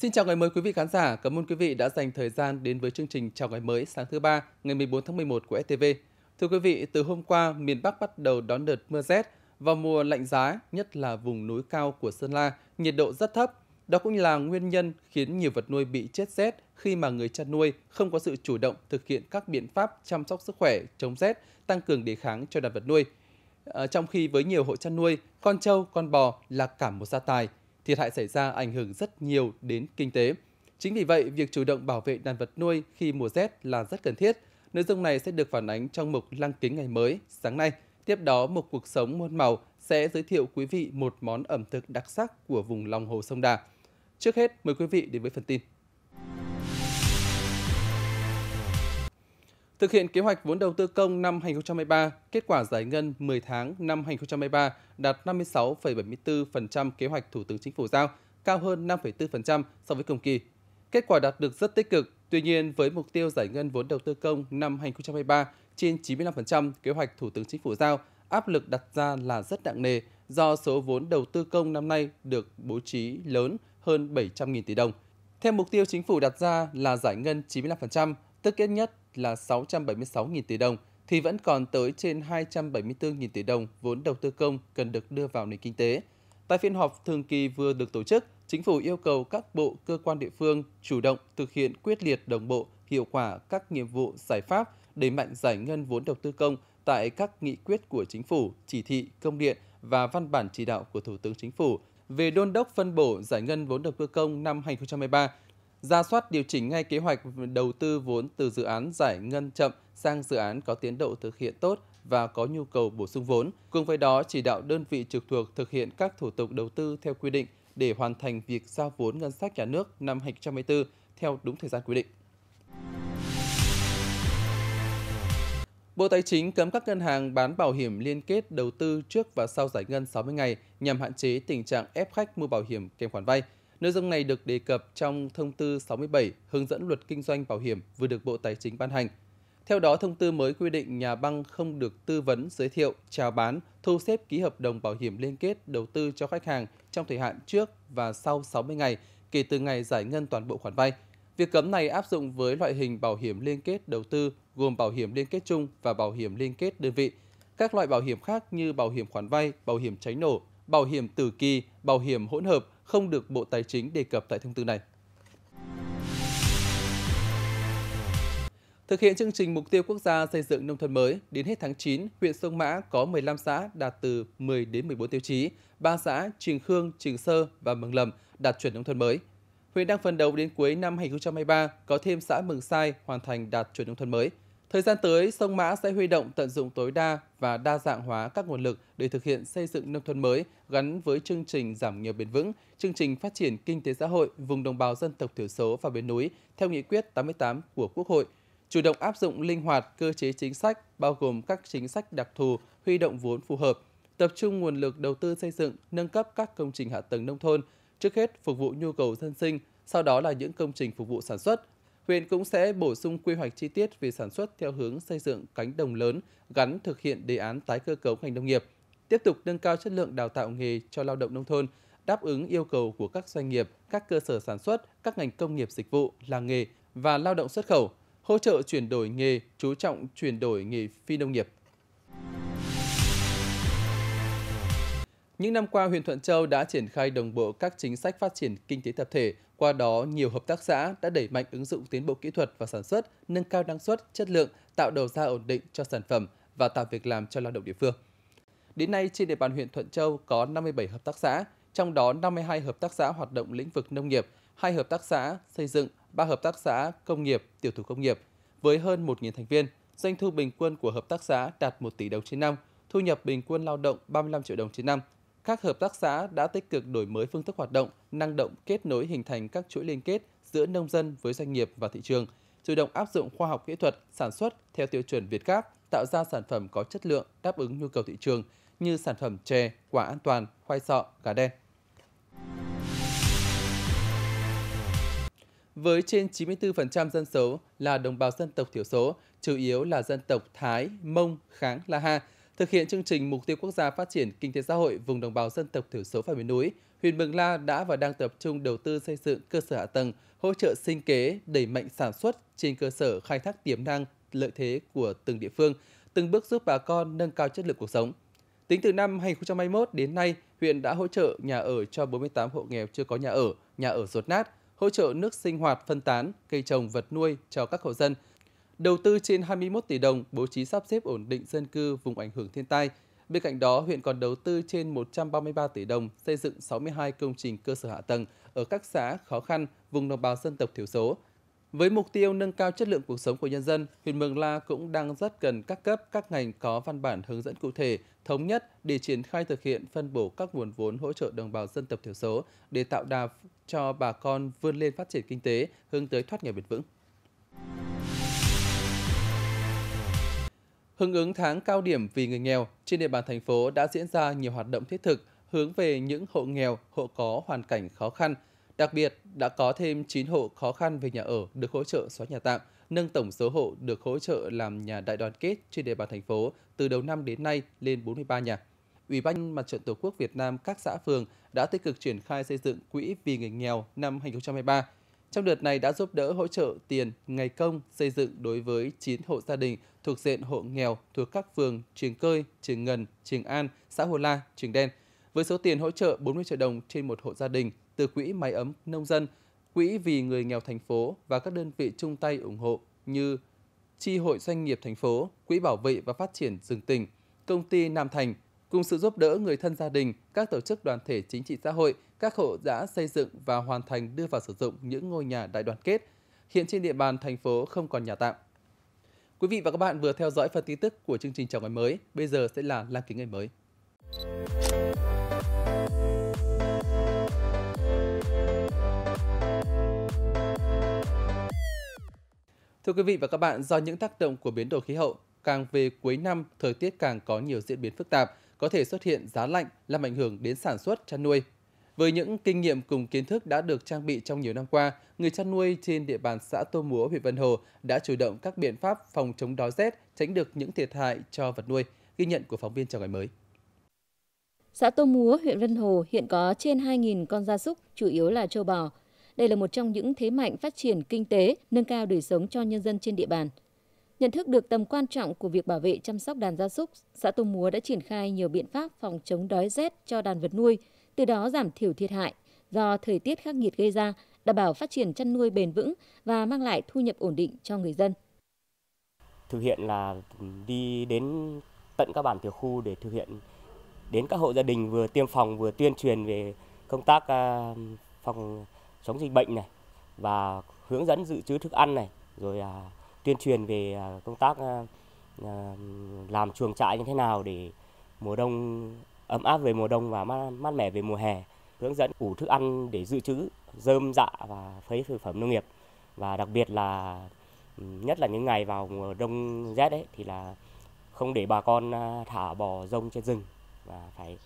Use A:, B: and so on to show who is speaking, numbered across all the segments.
A: Xin chào ngày mới quý vị khán giả, cảm ơn quý vị đã dành thời gian đến với chương trình Chào ngày mới sáng thứ ba ngày 14 tháng 11 của STV. Thưa quý vị, từ hôm qua miền Bắc bắt đầu đón đợt mưa rét và mùa lạnh giá, nhất là vùng núi cao của Sơn La, nhiệt độ rất thấp. Đó cũng là nguyên nhân khiến nhiều vật nuôi bị chết rét khi mà người chăn nuôi không có sự chủ động thực hiện các biện pháp chăm sóc sức khỏe, chống rét, tăng cường đề kháng cho đàn vật nuôi. À, trong khi với nhiều hộ chăn nuôi, con trâu, con bò là cả một gia tài – thiệt hại xảy ra ảnh hưởng rất nhiều đến kinh tế. Chính vì vậy, việc chủ động bảo vệ đàn vật nuôi khi mùa rét là rất cần thiết. Nội dung này sẽ được phản ánh trong mục Lăng kính ngày mới sáng nay. Tiếp đó, một cuộc sống muôn màu sẽ giới thiệu quý vị một món ẩm thực đặc sắc của vùng lòng hồ sông Đà. Trước hết, mời quý vị đến với phần tin. Thực hiện kế hoạch vốn đầu tư công năm 2023, kết quả giải ngân 10 tháng năm 2023 đạt 56,74% kế hoạch Thủ tướng Chính phủ giao, cao hơn 5,4% so với cùng kỳ. Kết quả đạt được rất tích cực, tuy nhiên với mục tiêu giải ngân vốn đầu tư công năm 2023 trên 95% kế hoạch Thủ tướng Chính phủ giao, áp lực đặt ra là rất nặng nề do số vốn đầu tư công năm nay được bố trí lớn hơn 700.000 tỷ đồng. Theo mục tiêu chính phủ đặt ra là giải ngân 95%, tức ít nhất là 676.000 tỷ đồng, thì vẫn còn tới trên 274.000 tỷ đồng vốn đầu tư công cần được đưa vào nền kinh tế. Tại phiên họp thường kỳ vừa được tổ chức, Chính phủ yêu cầu các bộ, cơ quan địa phương chủ động thực hiện quyết liệt đồng bộ, hiệu quả các nhiệm vụ giải pháp để mạnh giải ngân vốn đầu tư công tại các nghị quyết của Chính phủ, chỉ thị, công điện và văn bản chỉ đạo của Thủ tướng Chính phủ về đôn đốc phân bổ giải ngân vốn đầu tư công năm 2023 ra soát điều chỉnh ngay kế hoạch đầu tư vốn từ dự án giải ngân chậm sang dự án có tiến độ thực hiện tốt và có nhu cầu bổ sung vốn. Cùng với đó, chỉ đạo đơn vị trực thuộc thực hiện các thủ tục đầu tư theo quy định để hoàn thành việc giao vốn ngân sách nhà nước năm 2024 theo đúng thời gian quy định. Bộ Tài chính cấm các ngân hàng bán bảo hiểm liên kết đầu tư trước và sau giải ngân 60 ngày nhằm hạn chế tình trạng ép khách mua bảo hiểm kèm khoản vay – Nội dung này được đề cập trong thông tư 67 hướng dẫn luật kinh doanh bảo hiểm vừa được Bộ Tài chính ban hành. Theo đó, thông tư mới quy định nhà băng không được tư vấn, giới thiệu, chào bán, thu xếp ký hợp đồng bảo hiểm liên kết đầu tư cho khách hàng trong thời hạn trước và sau 60 ngày kể từ ngày giải ngân toàn bộ khoản vay. Việc cấm này áp dụng với loại hình bảo hiểm liên kết đầu tư gồm bảo hiểm liên kết chung và bảo hiểm liên kết đơn vị. Các loại bảo hiểm khác như bảo hiểm khoản vay, bảo hiểm cháy nổ, bảo hiểm tử kỳ, bảo hiểm hỗn hợp, không được Bộ Tài chính đề cập tại thông tư này. Thực hiện chương trình mục tiêu quốc gia xây dựng nông thôn mới, đến hết tháng 9, huyện Sông Mã có 15 xã đạt từ 10 đến 14 tiêu chí, 3 xã Trường Khương, Trường Sơ và Mường Lầm đạt chuẩn nông thôn mới. Huyện đang phần đầu đến cuối năm 2023 có thêm xã Mường Sai hoàn thành đạt chuẩn nông thôn mới. Thời gian tới, sông Mã sẽ huy động tận dụng tối đa và đa dạng hóa các nguồn lực để thực hiện xây dựng nông thôn mới gắn với chương trình giảm nghèo bền vững, chương trình phát triển kinh tế xã hội vùng đồng bào dân tộc thiểu số và miền núi theo nghị quyết 88 của Quốc hội, chủ động áp dụng linh hoạt cơ chế chính sách bao gồm các chính sách đặc thù, huy động vốn phù hợp, tập trung nguồn lực đầu tư xây dựng, nâng cấp các công trình hạ tầng nông thôn, trước hết phục vụ nhu cầu dân sinh, sau đó là những công trình phục vụ sản xuất, Huyện cũng sẽ bổ sung quy hoạch chi tiết về sản xuất theo hướng xây dựng cánh đồng lớn gắn thực hiện đề án tái cơ cấu ngành nông nghiệp, tiếp tục nâng cao chất lượng đào tạo nghề cho lao động nông thôn, đáp ứng yêu cầu của các doanh nghiệp, các cơ sở sản xuất, các ngành công nghiệp dịch vụ, làng nghề và lao động xuất khẩu, hỗ trợ chuyển đổi nghề, chú trọng chuyển đổi nghề phi nông nghiệp. Những năm qua, huyện Thuận Châu đã triển khai đồng bộ các chính sách phát triển kinh tế tập thể, qua đó nhiều hợp tác xã đã đẩy mạnh ứng dụng tiến bộ kỹ thuật và sản xuất, nâng cao năng suất, chất lượng, tạo đầu ra ổn định cho sản phẩm và tạo việc làm cho lao động địa phương. Đến nay, trên địa bàn huyện Thuận Châu có 57 hợp tác xã, trong đó 52 hợp tác xã hoạt động lĩnh vực nông nghiệp, 2 hợp tác xã xây dựng, 3 hợp tác xã công nghiệp, tiểu thủ công nghiệp. Với hơn 1.000 thành viên, doanh thu bình quân của hợp tác xã đạt 1 tỷ đồng trên năm, thu nhập bình quân lao động 35 triệu đồng trên năm – các hợp tác xã đã tích cực đổi mới phương thức hoạt động, năng động kết nối hình thành các chuỗi liên kết giữa nông dân với doanh nghiệp và thị trường, chủ động áp dụng khoa học kỹ thuật sản xuất theo tiêu chuẩn Việt Gáp, tạo ra sản phẩm có chất lượng đáp ứng nhu cầu thị trường như sản phẩm chè, quả an toàn, khoai sọ, gà đen. Với trên 94% dân số là đồng bào dân tộc thiểu số, chủ yếu là dân tộc Thái, Mông, Kháng, La Ha – Thực hiện chương trình Mục tiêu Quốc gia Phát triển Kinh tế Xã hội vùng đồng bào dân tộc thiểu số và miền núi, huyện Mường La đã và đang tập trung đầu tư xây dựng cơ sở hạ tầng, hỗ trợ sinh kế, đẩy mạnh sản xuất trên cơ sở khai thác tiềm năng, lợi thế của từng địa phương, từng bước giúp bà con nâng cao chất lượng cuộc sống. Tính từ năm 2021 đến nay, huyện đã hỗ trợ nhà ở cho 48 hộ nghèo chưa có nhà ở, nhà ở rột nát, hỗ trợ nước sinh hoạt phân tán, cây trồng vật nuôi cho các hộ dân – đầu tư trên 21 tỷ đồng bố trí sắp xếp ổn định dân cư vùng ảnh hưởng thiên tai. Bên cạnh đó, huyện còn đầu tư trên 133 tỷ đồng xây dựng 62 công trình cơ sở hạ tầng ở các xã khó khăn, vùng đồng bào dân tộc thiểu số. Với mục tiêu nâng cao chất lượng cuộc sống của nhân dân, huyện Mường La cũng đang rất cần các cấp, các ngành có văn bản hướng dẫn cụ thể, thống nhất để triển khai thực hiện phân bổ các nguồn vốn hỗ trợ đồng bào dân tộc thiểu số để tạo đà cho bà con vươn lên phát triển kinh tế, hướng tới thoát nghèo bền vững. Hưng ứng tháng cao điểm vì người nghèo, trên địa bàn thành phố đã diễn ra nhiều hoạt động thiết thực hướng về những hộ nghèo, hộ có hoàn cảnh khó khăn. Đặc biệt, đã có thêm 9 hộ khó khăn về nhà ở được hỗ trợ xóa nhà tạm, nâng tổng số hộ được hỗ trợ làm nhà đại đoàn kết trên địa bàn thành phố từ đầu năm đến nay lên 43 nhà. Ủy ban Mặt trận Tổ quốc Việt Nam các xã phường đã tích cực triển khai xây dựng quỹ vì người nghèo năm 2023 trong đợt này đã giúp đỡ hỗ trợ tiền, ngày công xây dựng đối với 9 hộ gia đình thuộc diện hộ nghèo thuộc các phường Trường Cơi, Trường Ngần, Trường An, xã Hồ La, Trường Đen với số tiền hỗ trợ 40 triệu đồng trên một hộ gia đình từ quỹ máy ấm nông dân, quỹ vì người nghèo thành phố và các đơn vị chung tay ủng hộ như Chi hội doanh nghiệp thành phố, Quỹ bảo vệ và phát triển rừng tỉnh, công ty Nam Thành, cùng sự giúp đỡ người thân gia đình, các tổ chức đoàn thể chính trị xã hội – các hộ đã xây dựng và hoàn thành đưa vào sử dụng những ngôi nhà đại đoàn kết. Hiện trên địa bàn thành phố không còn nhà tạm. Quý vị và các bạn vừa theo dõi phần tin tức của chương trình Chào ngày mới, bây giờ sẽ là lan kính ngày mới. Thưa quý vị và các bạn, do những tác động của biến đổi khí hậu, càng về cuối năm, thời tiết càng có nhiều diễn biến phức tạp, có thể xuất hiện giá lạnh làm ảnh hưởng đến sản xuất, chăn nuôi, với những kinh nghiệm cùng kiến thức đã được trang bị trong nhiều năm qua, người chăn nuôi trên địa bàn xã Tô Múa, huyện Vân Hồ đã chủ động các biện pháp phòng chống đói rét, tránh được những thiệt hại cho vật nuôi, ghi nhận của phóng viên trong ngày mới.
B: Xã Tô Múa, huyện Vân Hồ hiện có trên 2.000 con gia súc, chủ yếu là châu bò. Đây là một trong những thế mạnh phát triển kinh tế, nâng cao đời sống cho nhân dân trên địa bàn. Nhận thức được tầm quan trọng của việc bảo vệ chăm sóc đàn gia súc, xã Tô Múa đã triển khai nhiều biện pháp phòng chống đói rét cho đàn vật nuôi – từ đó giảm thiểu thiệt hại do thời tiết khắc nghiệt gây ra, đảm bảo phát triển chăn nuôi bền vững và mang lại thu nhập ổn định cho người dân. Thực hiện là đi đến tận các bản tiểu khu để thực hiện đến các hộ gia đình vừa tiêm phòng vừa tuyên truyền về công tác à, phòng chống dịch bệnh này và hướng dẫn dự trữ thức ăn này rồi à, tuyên truyền về à, công tác làm chuồng trại như thế nào để mùa đông ấm áp về mùa đông và mát, mát mẻ về mùa hè hướng dẫn ủ thức ăn để dự trữ dơm dạ và phế thực phẩm nông nghiệp và đặc biệt là nhất là những ngày vào mùa đông rét ấy thì là không để bà con à, thả bò rông trên rừng và phải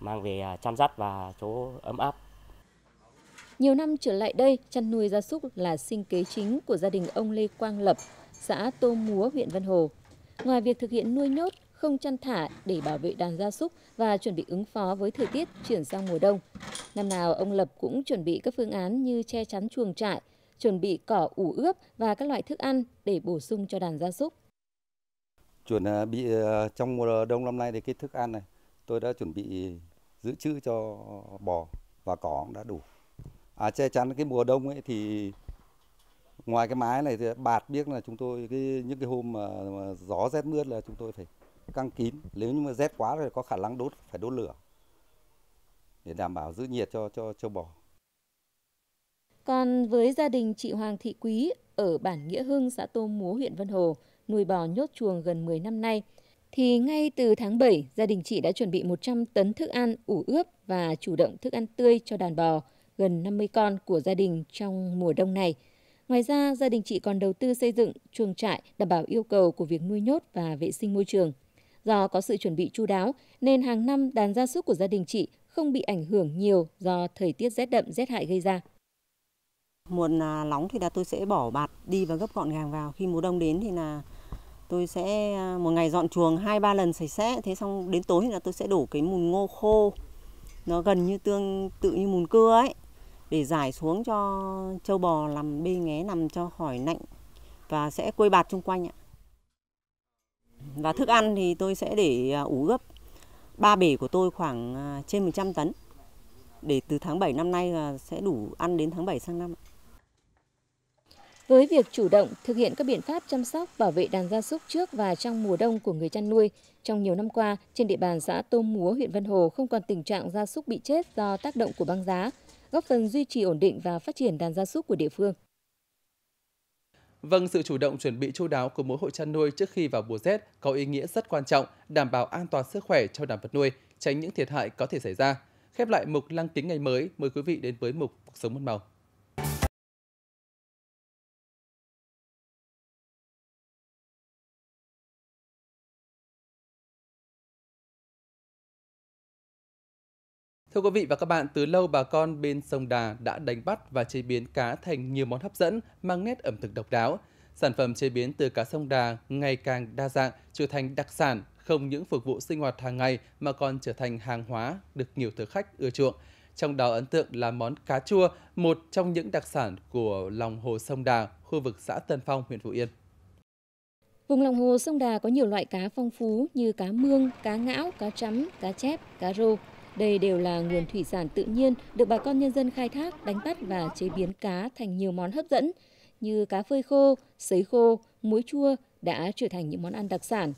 B: mang về à, chăm dắt và chỗ ấm áp. Nhiều năm trở lại đây, chăn nuôi gia súc là sinh kế chính của gia đình ông Lê Quang Lập, xã Tô Múa, huyện Vân Hồ. Ngoài việc thực hiện nuôi nhốt không chăn thả để bảo vệ đàn gia súc và chuẩn bị ứng phó với thời tiết chuyển sang mùa đông. Năm nào ông Lập cũng chuẩn bị các phương án như che chắn chuồng trại, chuẩn bị cỏ ủ ướp và các loại thức ăn để bổ sung cho đàn gia súc.
A: Chuẩn à, bị à, trong mùa đông năm nay thì cái thức ăn này tôi đã chuẩn bị giữ trữ cho bò và cỏ cũng đã đủ. À, che chắn cái mùa đông ấy thì ngoài cái mái này thì bạt biết là chúng tôi cái những cái hôm mà, mà gió rét mưa là chúng tôi phải căng kín nếu như mà rét quá rồi có khả năng đốt phải đốt lửa để đảm bảo giữ nhiệt cho cho châu bò.
B: Còn với gia đình chị Hoàng Thị Quý ở bản Nghĩa Hưng, xã Tô Múa, huyện Vân Hồ, nuôi bò nhốt chuồng gần 10 năm nay, thì ngay từ tháng 7, gia đình chị đã chuẩn bị 100 tấn thức ăn ủ ướp và chủ động thức ăn tươi cho đàn bò gần 50 con của gia đình trong mùa đông này. Ngoài ra, gia đình chị còn đầu tư xây dựng chuồng trại đảm bảo yêu cầu của việc nuôi nhốt và vệ sinh môi trường. Do có sự chuẩn bị chu đáo nên hàng năm đàn gia súc của gia đình chị không bị ảnh hưởng nhiều do thời tiết rét đậm rét hại gây ra. Mùa à, nóng thì là tôi sẽ bỏ bạt đi và gấp gọn gàng vào. Khi mùa đông đến thì là tôi sẽ à, một ngày dọn chuồng hai ba lần sạch sẽ. Thế xong đến tối thì là tôi sẽ đổ cái mùn ngô khô nó gần như tương tự như mùn cưa ấy để giải xuống cho châu bò làm bê nghé nằm cho khỏi lạnh và sẽ quây bạt xung quanh ạ. Và thức ăn thì tôi sẽ để à, ủ gấp ba bể của tôi khoảng à, trên 100 tấn để từ tháng 7 năm nay sẽ đủ ăn đến tháng 7 sang năm. Với việc chủ động thực hiện các biện pháp chăm sóc bảo vệ đàn gia súc trước và trong mùa đông của người chăn nuôi, trong nhiều năm qua, trên địa bàn xã Tôm Múa, huyện Vân Hồ không còn tình trạng gia súc bị chết do tác động của băng giá, góp phần duy trì ổn định và phát triển đàn gia súc của địa phương.
A: Vâng, sự chủ động chuẩn bị chu đáo của mỗi hộ chăn nuôi trước khi vào mùa rét có ý nghĩa rất quan trọng, đảm bảo an toàn sức khỏe cho đàn vật nuôi, tránh những thiệt hại có thể xảy ra. Khép lại mục lăng kính ngày mới, mời quý vị đến với mục cuộc sống muôn màu. Thưa quý vị và các bạn, từ lâu bà con bên sông Đà đã đánh bắt và chế biến cá thành nhiều món hấp dẫn mang nét ẩm thực độc đáo. Sản phẩm chế biến từ cá sông Đà ngày càng đa dạng, trở thành đặc sản không những phục vụ sinh hoạt hàng ngày mà còn trở thành hàng hóa được nhiều thực khách ưa chuộng. Trong đó ấn tượng là món cá chua, một trong những đặc sản của lòng hồ sông Đà, khu vực xã Tân Phong, huyện Phú Yên.
B: Vùng lòng hồ sông Đà có nhiều loại cá phong phú như cá mương, cá ngão, cá chấm, cá chép, cá rô. Đây đều là nguồn thủy sản tự nhiên được bà con nhân dân khai thác, đánh bắt và chế biến cá thành nhiều món hấp dẫn như cá phơi khô, sấy khô, muối chua đã trở thành những món ăn đặc sản.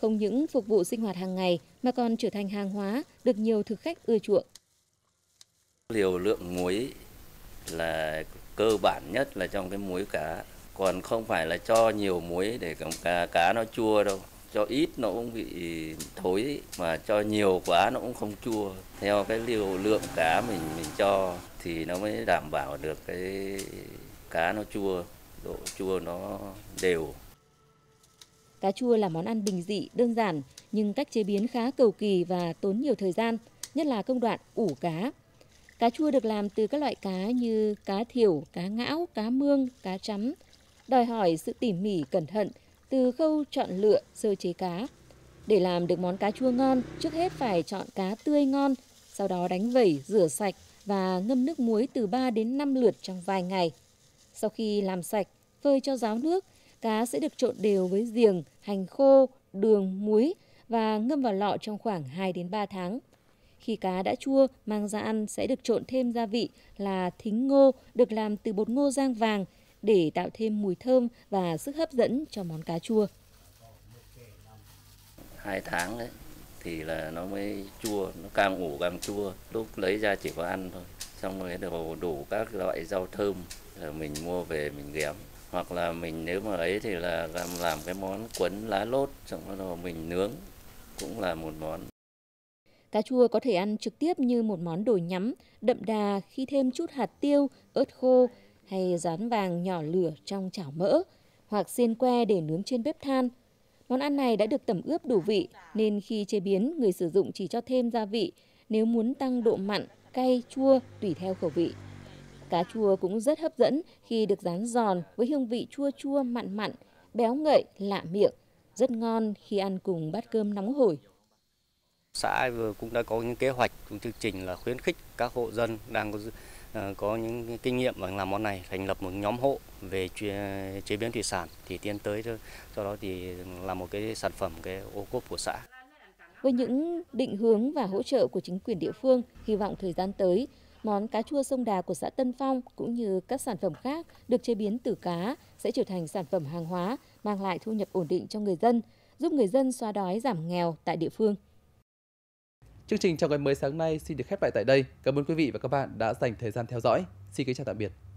B: Không những phục vụ sinh hoạt hàng ngày mà còn trở thành hàng hóa được nhiều thực khách ưa chuộng. Liều lượng muối là cơ bản nhất là trong cái muối cá, còn không phải là cho nhiều muối để cá, cá nó chua đâu cho ít nó cũng bị thối mà cho nhiều quá nó cũng không chua theo cái liều lượng cá mình mình cho thì nó mới đảm bảo được cái cá nó chua độ chua nó đều cá chua là món ăn bình dị đơn giản nhưng cách chế biến khá cầu kỳ và tốn nhiều thời gian nhất là công đoạn ủ cá cá chua được làm từ các loại cá như cá thiểu cá ngão cá mương cá chấm đòi hỏi sự tỉ mỉ cẩn thận từ khâu chọn lựa, sơ chế cá. Để làm được món cá chua ngon, trước hết phải chọn cá tươi ngon, sau đó đánh vẩy, rửa sạch và ngâm nước muối từ 3 đến 5 lượt trong vài ngày. Sau khi làm sạch, phơi cho ráo nước, cá sẽ được trộn đều với giềng, hành khô, đường, muối và ngâm vào lọ trong khoảng 2 đến 3 tháng. Khi cá đã chua, mang ra ăn sẽ được trộn thêm gia vị là thính ngô được làm từ bột ngô rang vàng – để tạo thêm mùi thơm và sức hấp dẫn cho món cá chua. Hai tháng đấy thì là nó mới chua, nó càng ủ càng chua. Lúc lấy ra chỉ có ăn thôi. Xong rồi đều đủ các loại rau thơm là mình mua về mình ghém hoặc là mình nếu mà ấy thì là làm làm cái món quấn lá lốt xong rồi mình nướng cũng là một món Cá chua có thể ăn trực tiếp như một món đồ nhắm, đậm đà khi thêm chút hạt tiêu, ớt khô hay rán vàng nhỏ lửa trong chảo mỡ hoặc xiên que để nướng trên bếp than. Món ăn này đã được tẩm ướp đủ vị nên khi chế biến người sử dụng chỉ cho thêm gia vị nếu muốn tăng độ mặn, cay, chua tùy theo khẩu vị. Cá chua cũng rất hấp dẫn khi được rán giòn với hương vị chua chua mặn mặn, béo ngậy, lạ miệng, rất ngon khi ăn cùng bát cơm nóng hổi.
A: Xã cũng đã có những kế hoạch, chương trình là khuyến khích các hộ dân đang có Ờ, có những kinh nghiệm bằng làm món này thành lập
B: một nhóm hộ về chế biến thủy sản thì tiến tới sau đó thì là một cái sản phẩm cái ô cốp của xã. Với những định hướng và hỗ trợ của chính quyền địa phương, hy vọng thời gian tới, món cá chua sông đà của xã Tân Phong cũng như các sản phẩm khác được chế biến từ cá sẽ trở thành sản phẩm hàng hóa, mang lại thu nhập ổn định cho người dân, giúp người dân xóa đói giảm nghèo tại địa phương.
A: Chương trình chào ngày mới sáng nay xin được khép lại tại đây. Cảm ơn quý vị và các bạn đã dành thời gian theo dõi. Xin kính chào tạm biệt.